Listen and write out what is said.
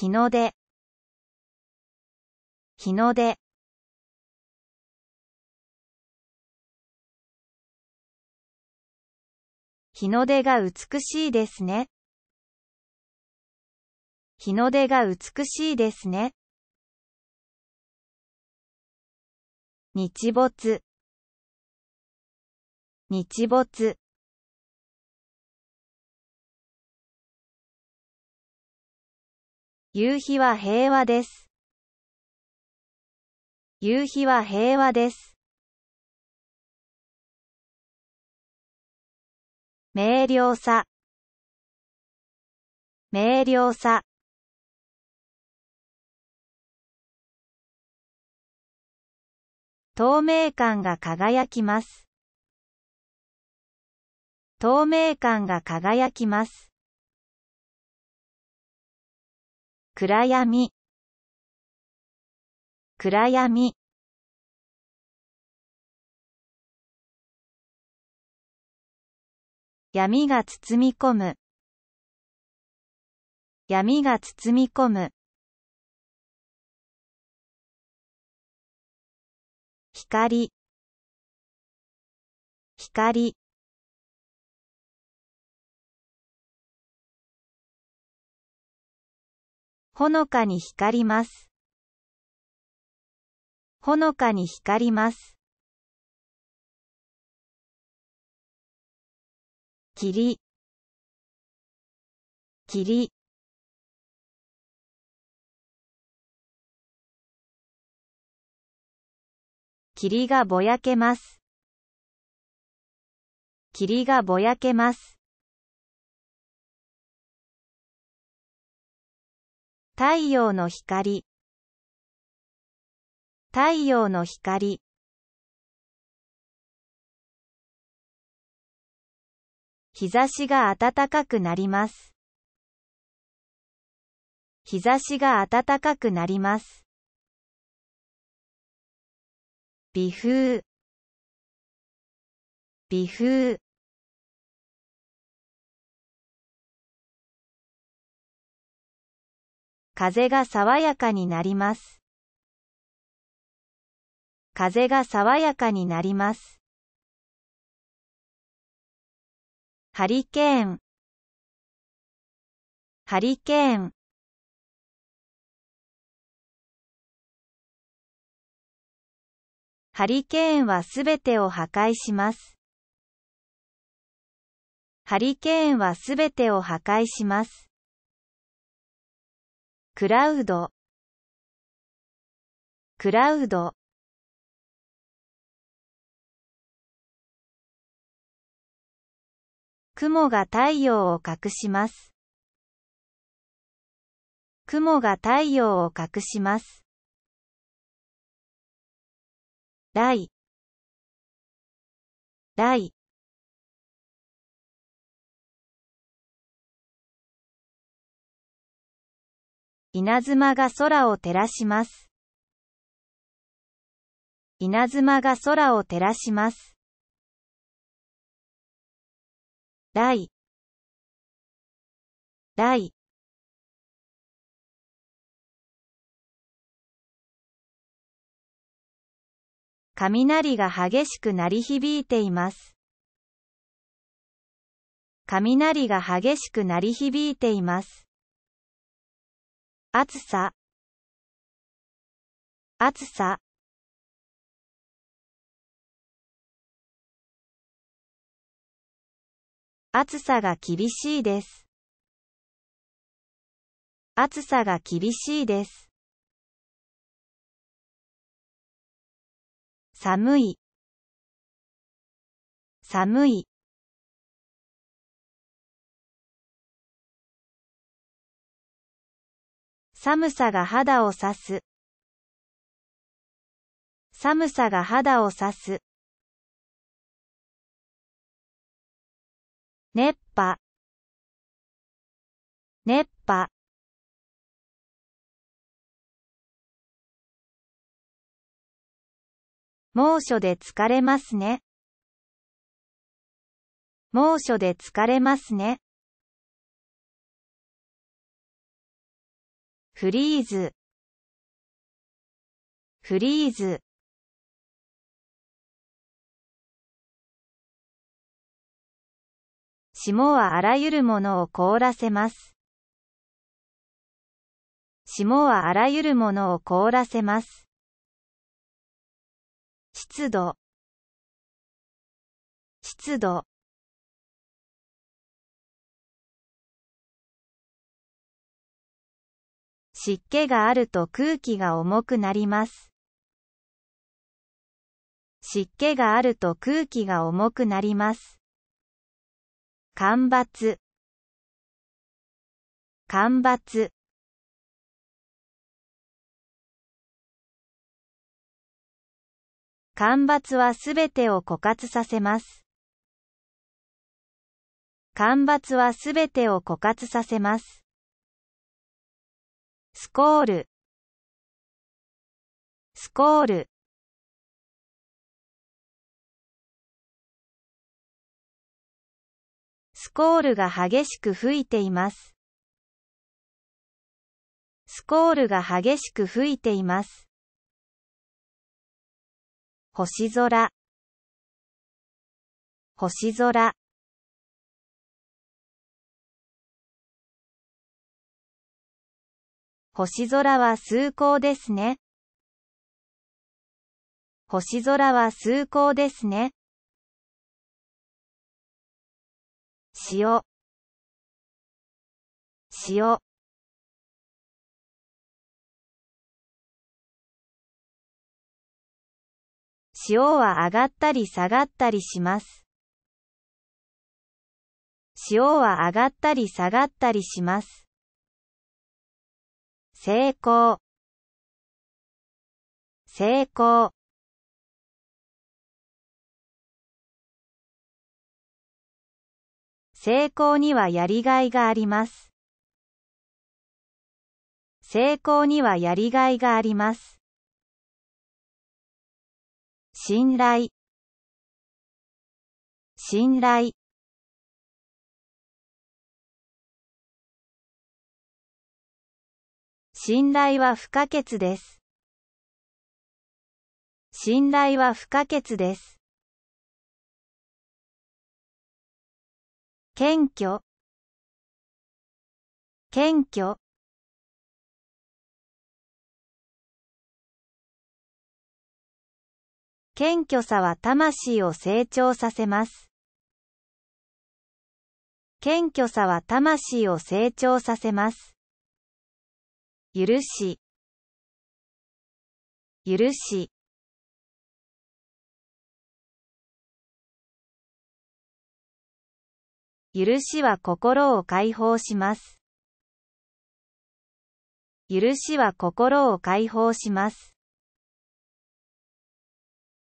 日の出日の出日の出が美しいですね日の出が美しいですね日没日没夕日は平和です。夕日は平和です。明瞭さ明瞭さ透明感が輝きます透明感が輝きます暗闇暗闇闇が包み込む闇が包み込む光光ほのかに光ります。ほのかに光ります。霧霧霧がぼやけます。霧がぼやけます。太陽の光太陽の光日差しが暖かくなります日差しが暖かくなります微風微風風が爽やかになります。風が爽やかになります。ハリケーンハリケーンハリケーンはすべてを破壊します。ハリケーンはすべてを破壊します。クラウドクラウド雲が太陽を隠します。雲が太陽を隠します。ライ稲妻が空を照らします。稲妻が空を照らします。大大雷が激しく鳴り響いています。雷が激しく鳴り響いています。暑さ暑さ暑さが厳しいです。暑さが厳しいです。寒い寒い寒さが肌を刺す。寒さが肌を刺す。熱波。熱波。猛暑で疲れますね。猛暑で疲れますね。フリーズフリーズ霜はあらゆるものを凍らせます。霜はあらゆるものを凍らせます。湿度湿度湿気があると空気が重くなります。湿気があると空気が重くなります。干ばつ干ばつ干ばつはすべてを枯渇させます。干ばつはすべてを枯渇させます。スコールスコールスコールが激しく吹いています。スコールが激しく吹いています。星空星空星空は崇高ですね。星空は崇高ですね。塩塩塩は上がったり下がったりします。塩は上がったり下がったりします。成功成功成功にはやりがいがあります成功にはやりがいがあります信頼信頼信頼は不可欠です。信頼は不可欠です。謙虚謙虚謙虚さは魂を成長させます。謙虚さは魂を成長させます。許し許し許しは心を解放します。許しは心を解放します。